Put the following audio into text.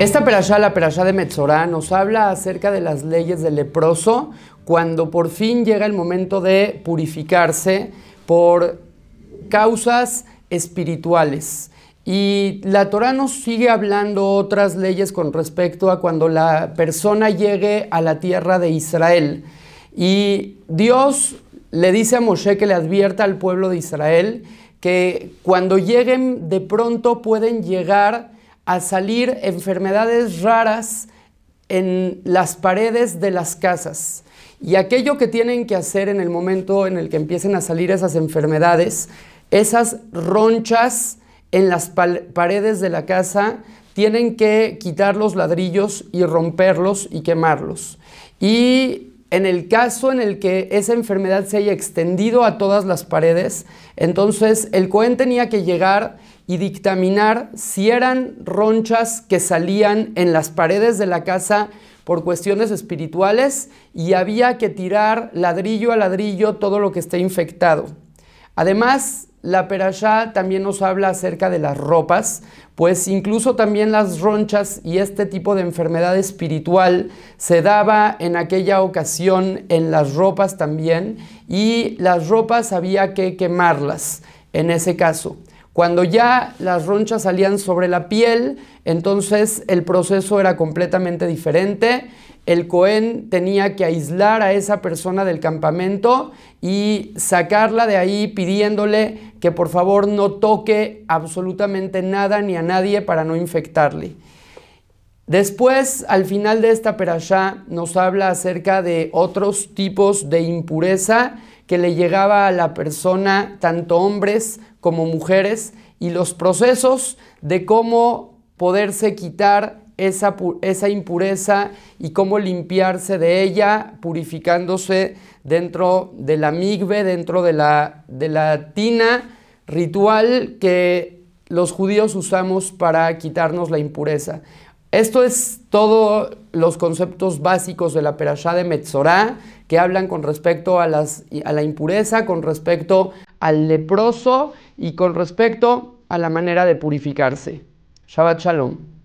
Esta perashá, la perashá de Metzorah, nos habla acerca de las leyes del leproso cuando por fin llega el momento de purificarse por causas espirituales. Y la Torah nos sigue hablando otras leyes con respecto a cuando la persona llegue a la tierra de Israel. Y Dios le dice a Moshe que le advierta al pueblo de Israel que cuando lleguen de pronto pueden llegar a salir enfermedades raras en las paredes de las casas. Y aquello que tienen que hacer en el momento en el que empiecen a salir esas enfermedades, esas ronchas en las paredes de la casa, tienen que quitar los ladrillos y romperlos y quemarlos. Y en el caso en el que esa enfermedad se haya extendido a todas las paredes, entonces el Cohen tenía que llegar y dictaminar si eran ronchas que salían en las paredes de la casa por cuestiones espirituales y había que tirar ladrillo a ladrillo todo lo que esté infectado. Además, la perashá también nos habla acerca de las ropas, pues incluso también las ronchas y este tipo de enfermedad espiritual se daba en aquella ocasión en las ropas también y las ropas había que quemarlas en ese caso. Cuando ya las ronchas salían sobre la piel, entonces el proceso era completamente diferente. El Cohen tenía que aislar a esa persona del campamento y sacarla de ahí pidiéndole que por favor no toque absolutamente nada ni a nadie para no infectarle. Después, al final de esta perashá, nos habla acerca de otros tipos de impureza que le llegaba a la persona, tanto hombres como mujeres, y los procesos de cómo poderse quitar esa, impureza y cómo limpiarse de ella, purificándose dentro de la migbe, dentro de la, de la tina ritual que los judíos usamos para quitarnos la impureza. Esto es todos los conceptos básicos de la Perashá de Metzorá que hablan con respecto a, a la impureza, con respecto al leproso y con respecto a la manera de purificarse. Shabbat Shalom.